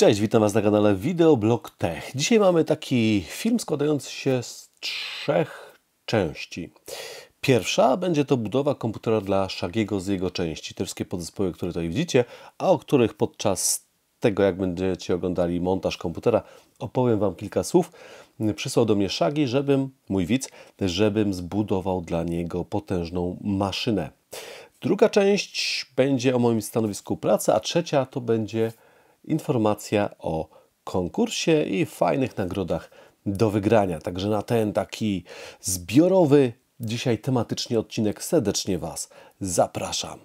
Cześć, witam Was na kanale Videoblog Tech. Dzisiaj mamy taki film składający się z trzech części. Pierwsza będzie to budowa komputera dla Shagiego z jego części. Te wszystkie podzespoły, które tutaj widzicie, a o których podczas tego, jak będziecie oglądali montaż komputera, opowiem Wam kilka słów. Przysłał do mnie Shagi, żebym, mój widz, żebym zbudował dla niego potężną maszynę. Druga część będzie o moim stanowisku pracy, a trzecia to będzie informacja o konkursie i fajnych nagrodach do wygrania. Także na ten taki zbiorowy, dzisiaj tematyczny odcinek serdecznie Was zapraszam.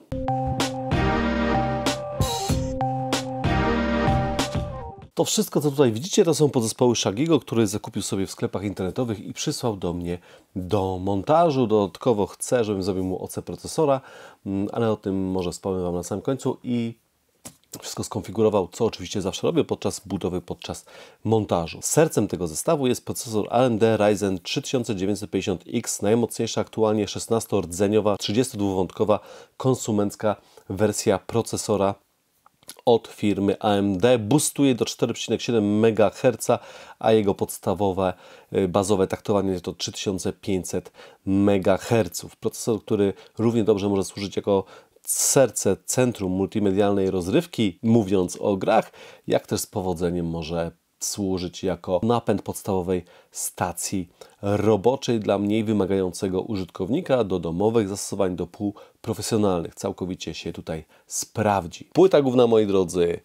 To wszystko, co tutaj widzicie, to są podzespoły Szagiego, który zakupił sobie w sklepach internetowych i przysłał do mnie do montażu. Dodatkowo chcę, żebym zrobił mu OC procesora, mm, ale o tym może wspomnę Wam na samym końcu i wszystko skonfigurował, co oczywiście zawsze robię podczas budowy, podczas montażu. Sercem tego zestawu jest procesor AMD Ryzen 3950X, najmocniejsza aktualnie 16-rdzeniowa, 32-wątkowa konsumencka wersja procesora od firmy AMD. Boostuje do 4,7 MHz, a jego podstawowe y, bazowe taktowanie to 3500 MHz. Procesor, który równie dobrze może służyć jako serce centrum multimedialnej rozrywki, mówiąc o grach, jak też z powodzeniem może służyć jako napęd podstawowej stacji roboczej dla mniej wymagającego użytkownika do domowych zastosowań, do półprofesjonalnych. Całkowicie się tutaj sprawdzi. Płyta główna, moi drodzy,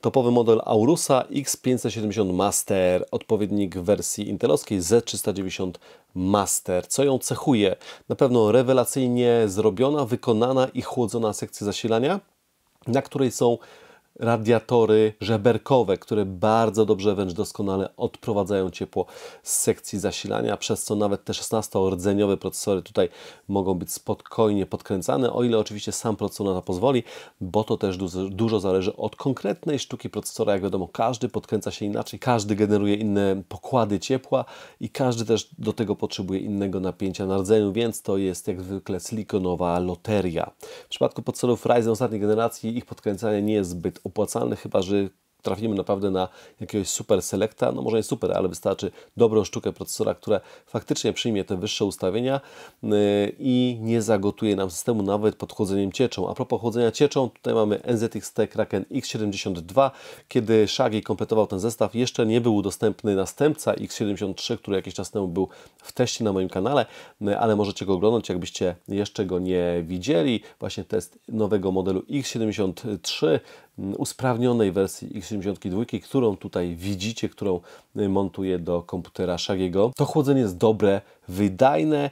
topowy model Aurusa X570 Master, odpowiednik wersji intelowskiej Z390 Master. Co ją cechuje? Na pewno rewelacyjnie zrobiona, wykonana i chłodzona sekcja zasilania, na której są radiatory żeberkowe, które bardzo dobrze, wręcz doskonale odprowadzają ciepło z sekcji zasilania, przez co nawet te 16-rdzeniowe procesory tutaj mogą być spokojnie podkręcane, o ile oczywiście sam procesor na to pozwoli, bo to też dużo zależy od konkretnej sztuki procesora. Jak wiadomo, każdy podkręca się inaczej, każdy generuje inne pokłady ciepła i każdy też do tego potrzebuje innego napięcia na rdzeniu, więc to jest jak zwykle silikonowa loteria. W przypadku procesorów Ryzen ostatniej generacji ich podkręcanie nie jest zbyt opłacalny, chyba że trafimy naprawdę na jakiegoś super selekta, no może nie super, ale wystarczy dobrą sztukę procesora, która faktycznie przyjmie te wyższe ustawienia y, i nie zagotuje nam systemu nawet pod chłodzeniem cieczą. A propos chłodzenia cieczą, tutaj mamy NZXT Kraken X72, kiedy Shaggy kompletował ten zestaw, jeszcze nie był dostępny następca X73, który jakiś czas temu był w teście na moim kanale, y, ale możecie go oglądać, jakbyście jeszcze go nie widzieli. Właśnie test nowego modelu X73 Mm, usprawnionej wersji X72, którą tutaj widzicie, którą y, montuję do komputera Shagiego. To chłodzenie jest dobre, wydajne,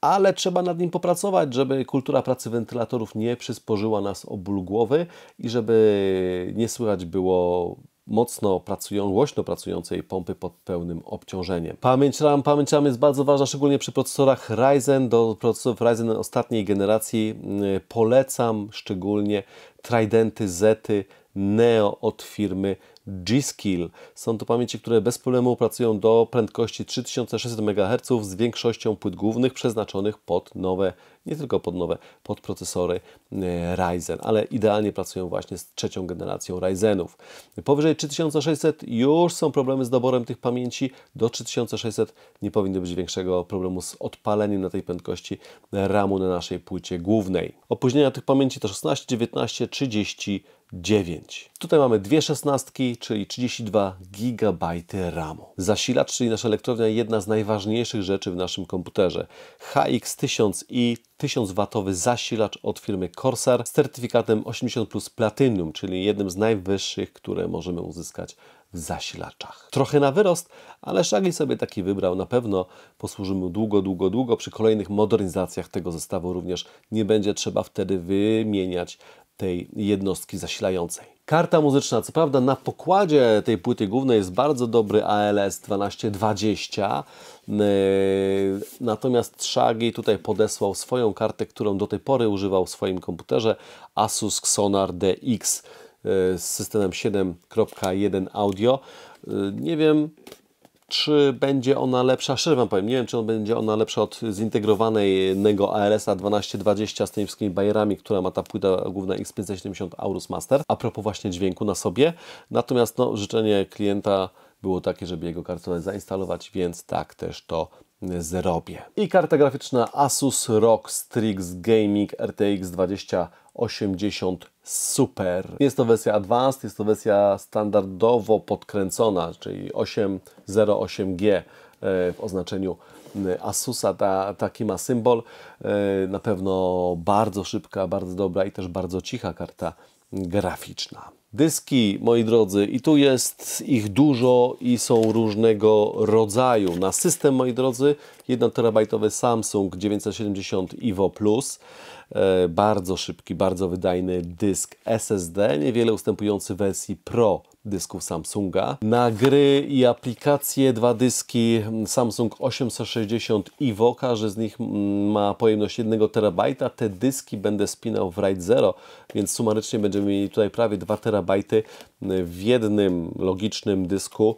ale trzeba nad nim popracować, żeby kultura pracy wentylatorów nie przysporzyła nas o ból głowy i żeby nie słychać było mocno pracują, głośno pracującej pompy pod pełnym obciążeniem. Pamięć RAM, pamięć RAM jest bardzo ważna, szczególnie przy procesorach Ryzen. Do procesorów Ryzen ostatniej generacji y, polecam szczególnie Tridenty Zety Neo od firmy G-Skill. Są to pamięci, które bez problemu pracują do prędkości 3600 MHz z większością płyt głównych przeznaczonych pod nowe, nie tylko pod nowe, pod procesory e, Ryzen, ale idealnie pracują właśnie z trzecią generacją Ryzenów. Powyżej 3600 już są problemy z doborem tych pamięci. Do 3600 nie powinno być większego problemu z odpaleniem na tej prędkości RAMu na naszej płycie głównej. Opóźnienia tych pamięci to 16, 19, 30, 9. Tutaj mamy dwie szesnastki, czyli 32 GB RAMu. Zasilacz, czyli nasza elektrownia, jedna z najważniejszych rzeczy w naszym komputerze. HX1000i 1000W zasilacz od firmy Corsair z certyfikatem 80 plus Platinum, czyli jednym z najwyższych, które możemy uzyskać w zasilaczach. Trochę na wyrost, ale Shaggy sobie taki wybrał. Na pewno posłuży mu długo, długo, długo. Przy kolejnych modernizacjach tego zestawu również nie będzie trzeba wtedy wymieniać tej jednostki zasilającej. Karta muzyczna, co prawda na pokładzie tej płyty głównej jest bardzo dobry ALS 1220, yy, natomiast Szagi tutaj podesłał swoją kartę, którą do tej pory używał w swoim komputerze Asus Sonar DX yy, z systemem 7.1 audio. Yy, nie wiem, czy będzie ona lepsza, szczerze Wam powiem, nie wiem, czy on będzie ona lepsza od zintegrowanego ARS-a 1220 z tymi wszystkimi bajerami, która ma ta płyta główna X570 Aurus Master, a propos właśnie dźwięku na sobie. Natomiast no, życzenie klienta było takie, żeby jego kartonę zainstalować, więc tak też to zrobię. I karta graficzna Asus ROG Strix Gaming RTX 2080 Super. Jest to wersja Advanced, jest to wersja standardowo podkręcona, czyli 808G e, w oznaczeniu Asusa, ta, taki ma symbol. E, na pewno bardzo szybka, bardzo dobra i też bardzo cicha karta graficzna. Dyski, moi drodzy, i tu jest ich dużo i są różnego rodzaju. Na system, moi drodzy, 1 terabajtowy Samsung 970 EVO Plus. E, bardzo szybki, bardzo wydajny dysk SSD, niewiele ustępujący wersji Pro dysków Samsunga. Na gry i aplikacje dwa dyski mm, Samsung 860 Evo, każdy z nich mm, ma pojemność 1 terabajta. Te dyski będę spinał w RAID 0, więc sumarycznie będziemy mieli tutaj prawie 2 terabajty mm, w jednym logicznym dysku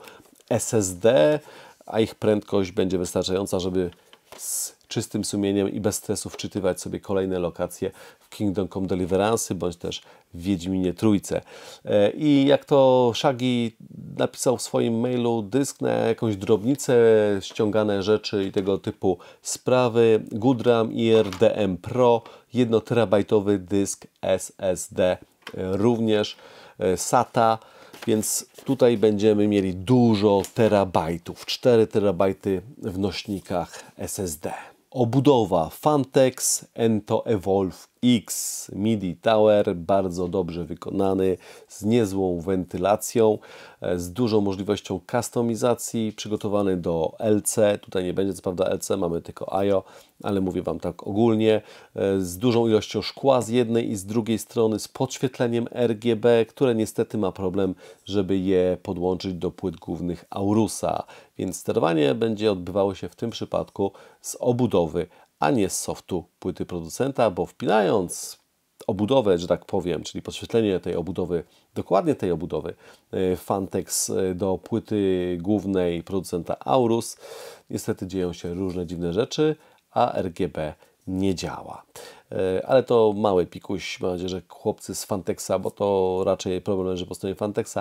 SSD, a ich prędkość będzie wystarczająca, żeby z czystym sumieniem i bez stresu wczytywać sobie kolejne lokacje w Kingdom Come Deliverance bądź też w Wiedźminie Trójce. E, I jak to szagi napisał w swoim mailu, dysk na jakąś drobnicę, ściągane rzeczy i tego typu sprawy, Goodram IRDM Pro, 1 terabajtowy dysk SSD również, e, SATA, więc tutaj będziemy mieli dużo terabajtów, 4 terabajty w nośnikach SSD. Obudowa Fantex Ento Evolve X MIDI Tower, bardzo dobrze wykonany, z niezłą wentylacją, e, z dużą możliwością kustomizacji, przygotowany do LC, tutaj nie będzie co prawda LC, mamy tylko IO, ale mówię Wam tak ogólnie, e, z dużą ilością szkła z jednej i z drugiej strony, z podświetleniem RGB, które niestety ma problem, żeby je podłączyć do płyt głównych Aurusa, więc sterowanie będzie odbywało się w tym przypadku z obudowy a nie z softu płyty producenta, bo wpinając obudowę, że tak powiem, czyli podświetlenie tej obudowy, dokładnie tej obudowy e, Fantex e, do płyty głównej producenta Aurus, niestety dzieją się różne dziwne rzeczy, a RGB nie działa. E, ale to mały pikuś, mam nadzieję, że chłopcy z Fantexa, bo to raczej problem leży po stronie Fantexa,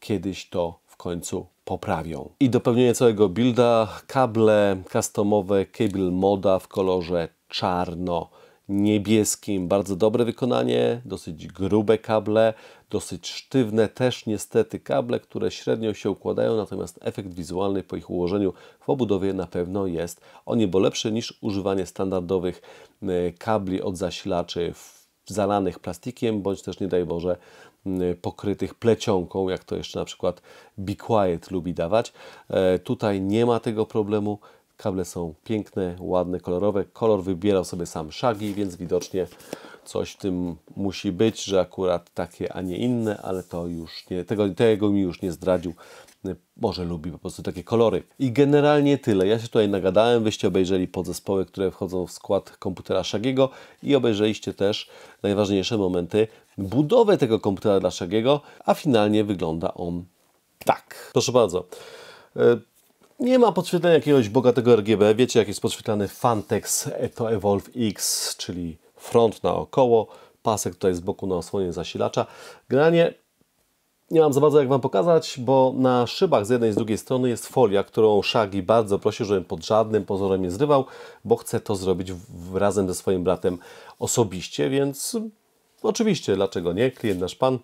kiedyś to w końcu poprawią. I dopełnienie całego builda kable customowe Cable Moda w kolorze czarno niebieskim. Bardzo dobre wykonanie, dosyć grube kable, dosyć sztywne też niestety kable, które średnio się układają, natomiast efekt wizualny po ich ułożeniu w obudowie na pewno jest o niebo lepszy niż używanie standardowych y, kabli od zasilaczy zalanych plastikiem, bądź też nie daj Boże Y, pokrytych plecionką, jak to jeszcze na przykład Be Quiet lubi dawać. E, tutaj nie ma tego problemu. Kable są piękne, ładne, kolorowe. Kolor wybierał sobie sam Shaggy, więc widocznie coś w tym musi być, że akurat takie, a nie inne, ale to już nie, tego, tego mi już nie zdradził. Może lubi po prostu takie kolory. I generalnie tyle. Ja się tutaj nagadałem, wyście obejrzeli podzespoły, które wchodzą w skład komputera Szagiego i obejrzeliście też najważniejsze momenty budowy tego komputera dla Szagiego, a finalnie wygląda on tak. Proszę bardzo. E, nie ma podświetlenia jakiegoś bogatego RGB. Wiecie, jak jest podświetlany Fantex Eto Evolve X, czyli front naokoło, pasek tutaj z boku na osłonie zasilacza. Granie nie mam za bardzo jak Wam pokazać, bo na szybach z jednej i z drugiej strony jest folia, którą Shaggy bardzo prosił, żebym pod żadnym pozorem nie zrywał, bo chce to zrobić razem ze swoim bratem osobiście, więc oczywiście, dlaczego nie, klient nasz pan,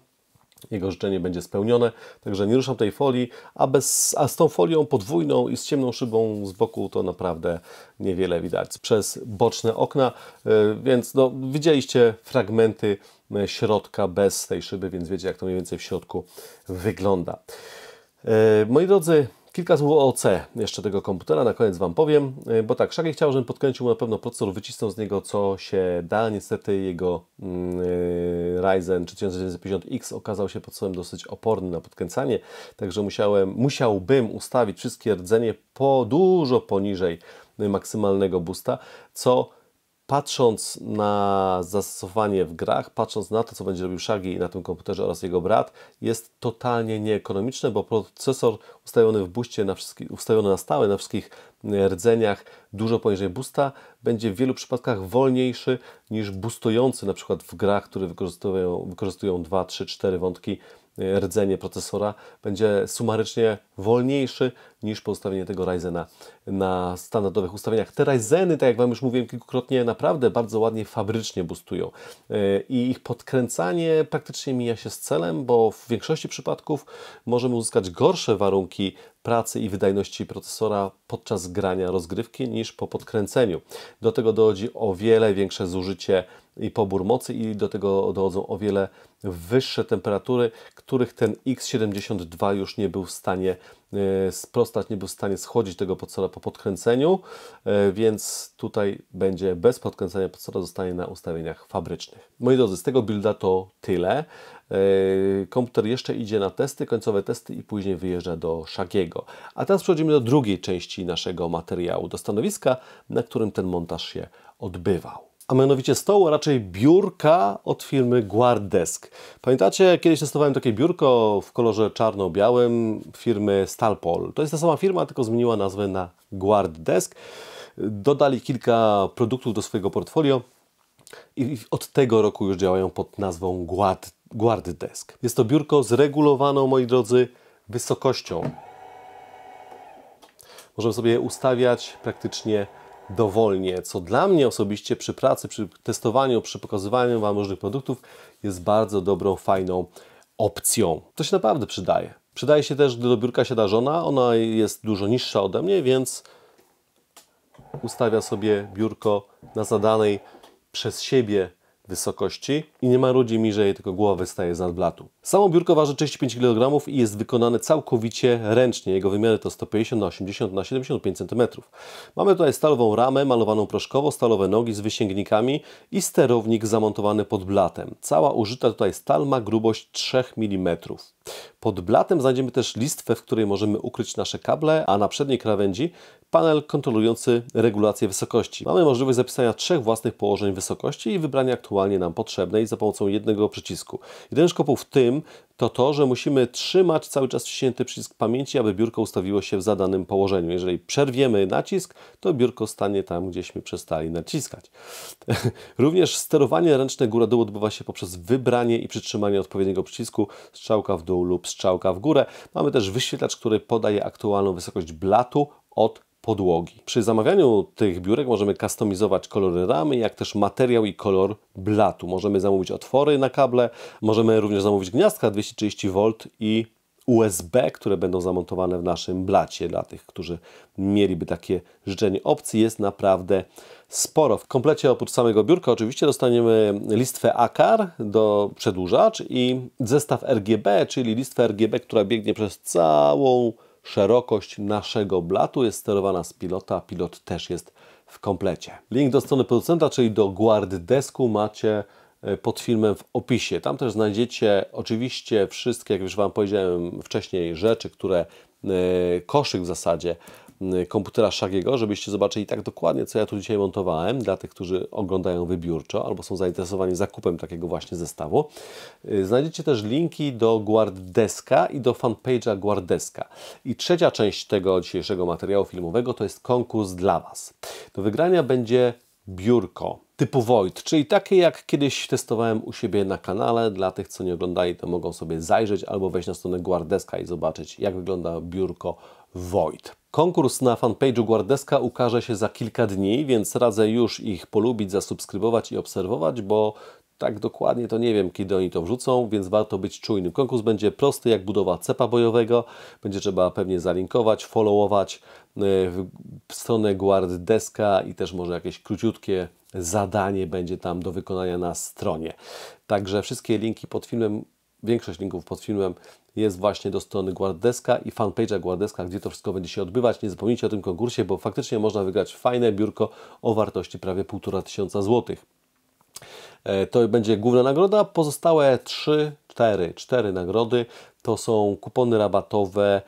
jego życzenie będzie spełnione. Także nie ruszam tej folii, a, bez, a z tą folią podwójną i z ciemną szybą z boku to naprawdę niewiele widać przez boczne okna, e, więc no, widzieliście fragmenty e, środka bez tej szyby, więc wiecie jak to mniej więcej w środku wygląda. E, moi drodzy, Kilka słów o C jeszcze tego komputera, na koniec Wam powiem, e, bo tak, szakie chciał, żebym podkręcił na pewno procesor, wycisnął z niego co się da, niestety jego yy, Ryzen 3950 x okazał się procesorem dosyć oporny na podkręcanie, także musiałem, musiałbym ustawić wszystkie rdzenie po dużo poniżej maksymalnego boosta, co patrząc na zastosowanie w grach, patrząc na to, co będzie robił Shagi na tym komputerze oraz jego brat, jest totalnie nieekonomiczne, bo procesor ustawiony w buście, na ustawiony na stałe na wszystkich e, rdzeniach dużo poniżej busta, będzie w wielu przypadkach wolniejszy niż bustujący na przykład w grach, które wykorzystują, wykorzystują 2, 3, 4 wątki e, rdzenie procesora, będzie sumarycznie wolniejszy niż pozostawienie tego Ryzena na standardowych ustawieniach. Te Ryzeny, tak jak Wam już mówiłem kilkukrotnie, naprawdę bardzo ładnie fabrycznie boostują e, i ich podkręcanie praktycznie mija się z celem, bo w większości przypadków możemy uzyskać gorsze warunki pracy i wydajności procesora podczas grania rozgrywki niż po podkręceniu. Do tego dochodzi o wiele większe zużycie i pobór mocy i do tego dochodzą o wiele wyższe temperatury, których ten X72 już nie był w stanie E, sprostać, nie był w stanie schodzić tego podsola po podkręceniu, e, więc tutaj będzie bez podkręcenia podsola, zostanie na ustawieniach fabrycznych. Moi drodzy, z tego builda to tyle. E, komputer jeszcze idzie na testy, końcowe testy i później wyjeżdża do Szagiego. A teraz przechodzimy do drugiej części naszego materiału, do stanowiska, na którym ten montaż się odbywał a mianowicie stołu, a raczej biurka od firmy Guardesk. Pamiętacie, kiedyś testowałem takie biurko w kolorze czarno-białym firmy Stalpol. To jest ta sama firma, tylko zmieniła nazwę na Guardesk. Dodali kilka produktów do swojego portfolio i od tego roku już działają pod nazwą Guard, Guarddesk. Jest to biurko z regulowaną, moi drodzy, wysokością. Możemy sobie ustawiać praktycznie dowolnie, co dla mnie osobiście przy pracy, przy testowaniu, przy pokazywaniu Wam różnych produktów jest bardzo dobrą, fajną opcją. To się naprawdę przydaje. Przydaje się też, gdy do biurka siada żona, ona jest dużo niższa ode mnie, więc ustawia sobie biurko na zadanej przez siebie wysokości i nie ma mi, że jej tylko głowa wystaje z nadblatu. Samo biurko waży 35 kg i jest wykonane całkowicie ręcznie. Jego wymiary to 150 na 80 na 75 cm. Mamy tutaj stalową ramę malowaną proszkowo, stalowe nogi z wysięgnikami i sterownik zamontowany pod blatem. Cała użyta tutaj stal ma grubość 3 mm. Pod blatem znajdziemy też listwę, w której możemy ukryć nasze kable, a na przedniej krawędzi panel kontrolujący regulację wysokości. Mamy możliwość zapisania trzech własnych położeń wysokości i wybrania aktualnie nam potrzebnej za pomocą jednego przycisku. Jeden z w tym to to, że musimy trzymać cały czas wciśnięty przycisk pamięci, aby biurko ustawiło się w zadanym położeniu. Jeżeli przerwiemy nacisk, to biurko stanie tam, gdzieśmy przestali naciskać. Również sterowanie ręczne góra-dół odbywa się poprzez wybranie i przytrzymanie odpowiedniego przycisku strzałka w dół dół lub strzałka w górę. Mamy też wyświetlacz, który podaje aktualną wysokość blatu od podłogi. Przy zamawianiu tych biurek możemy kustomizować kolory ramy, jak też materiał i kolor blatu. Możemy zamówić otwory na kable, możemy również zamówić gniazdka 230V i USB, które będą zamontowane w naszym blacie. Dla tych, którzy mieliby takie życzenie opcji, jest naprawdę sporo. W komplecie oprócz samego biurka oczywiście dostaniemy listwę AKAR do przedłużacz i zestaw RGB, czyli listwę RGB, która biegnie przez całą szerokość naszego blatu. Jest sterowana z pilota, pilot też jest w komplecie. Link do strony producenta, czyli do Guard Desku macie E, pod filmem w opisie. Tam też znajdziecie oczywiście wszystkie, jak już Wam powiedziałem wcześniej, rzeczy, które e, koszyk w zasadzie komputera Szagiego, żebyście zobaczyli tak dokładnie, co ja tu dzisiaj montowałem dla tych, którzy oglądają wybiórczo albo są zainteresowani zakupem takiego właśnie zestawu. E, znajdziecie też linki do Guardeska i do fanpage'a Guardeska. I trzecia część tego dzisiejszego materiału filmowego to jest konkurs dla Was. Do wygrania będzie biurko typu Void, czyli takie jak kiedyś testowałem u siebie na kanale. Dla tych, co nie oglądali, to mogą sobie zajrzeć albo wejść na stronę Guardeska i zobaczyć, jak wygląda biurko Void. Konkurs na fanpage'u Guardeska ukaże się za kilka dni, więc radzę już ich polubić, zasubskrybować i obserwować, bo tak dokładnie to nie wiem, kiedy oni to wrzucą, więc warto być czujnym. Konkurs będzie prosty, jak budowa cepa bojowego. Będzie trzeba pewnie zalinkować, followować e, stronę Deska i też może jakieś króciutkie zadanie będzie tam do wykonania na stronie. Także wszystkie linki pod filmem, większość linków pod filmem jest właśnie do strony Guardeska i fanpage'a Guardeska, gdzie to wszystko będzie się odbywać. Nie zapomnijcie o tym konkursie, bo faktycznie można wygrać fajne biurko o wartości prawie 1500 złotych. E, to będzie główna nagroda. Pozostałe 3, 4, 4 nagrody to są kupony rabatowe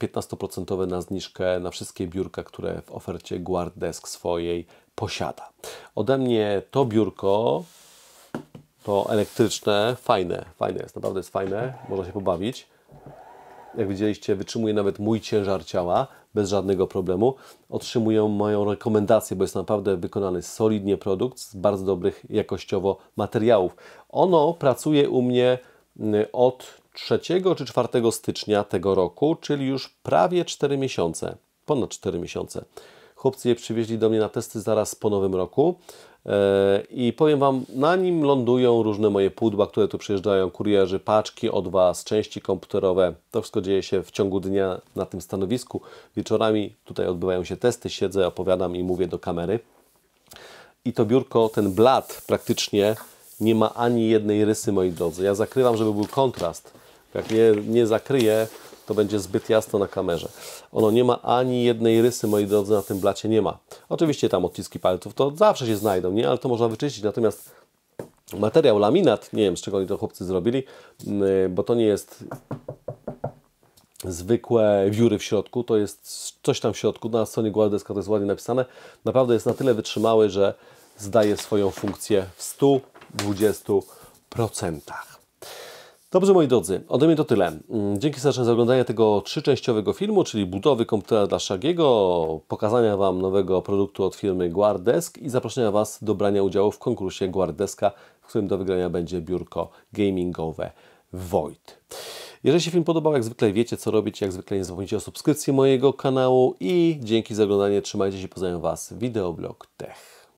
15% e, na zniżkę na wszystkie biurka, które w ofercie Guardesk swojej posiada. Ode mnie to biurko to elektryczne, fajne, fajne jest, naprawdę jest fajne, można się pobawić jak widzieliście, wytrzymuje nawet mój ciężar ciała bez żadnego problemu. Otrzymują moją rekomendację, bo jest naprawdę wykonany solidnie produkt z bardzo dobrych jakościowo materiałów. Ono pracuje u mnie y, od 3 czy 4 stycznia tego roku, czyli już prawie 4 miesiące, ponad 4 miesiące. Chłopcy je przywieźli do mnie na testy zaraz po nowym roku. E, I powiem Wam, na nim lądują różne moje pudła, które tu przyjeżdżają, kurierzy, paczki od Was, części komputerowe. To wszystko dzieje się w ciągu dnia na tym stanowisku. Wieczorami tutaj odbywają się testy, siedzę, opowiadam i mówię do kamery. I to biurko, ten blat praktycznie nie ma ani jednej rysy, moi drodzy. Ja zakrywam, żeby był kontrast. Jak nie, nie zakryję, to będzie zbyt jasno na kamerze. Ono nie ma ani jednej rysy, moi drodzy, na tym blacie nie ma. Oczywiście tam odciski palców to zawsze się znajdą, nie? ale to można wyczyścić. Natomiast materiał laminat, nie wiem z czego oni to chłopcy zrobili, mm, y, bo to nie jest zwykłe wióry w środku, to jest coś tam w środku, na stronie Guardeska to jest ładnie napisane, naprawdę jest na tyle wytrzymały, że zdaje swoją funkcję w 120%. Dobrze, moi drodzy, ode mnie to tyle. Mm, dzięki serdecznie za oglądanie tego trzyczęściowego filmu, czyli budowy komputera dla Szagiego, pokazania Wam nowego produktu od firmy Guardesk i zaproszenia Was do brania udziału w konkursie Guardeska, w którym do wygrania będzie biurko gamingowe Void. Jeżeli się film podobał, jak zwykle wiecie co robić, jak zwykle nie zapomnijcie o subskrypcji mojego kanału i dzięki za oglądanie, trzymajcie się, poznaję Was, Wideoblog Tech.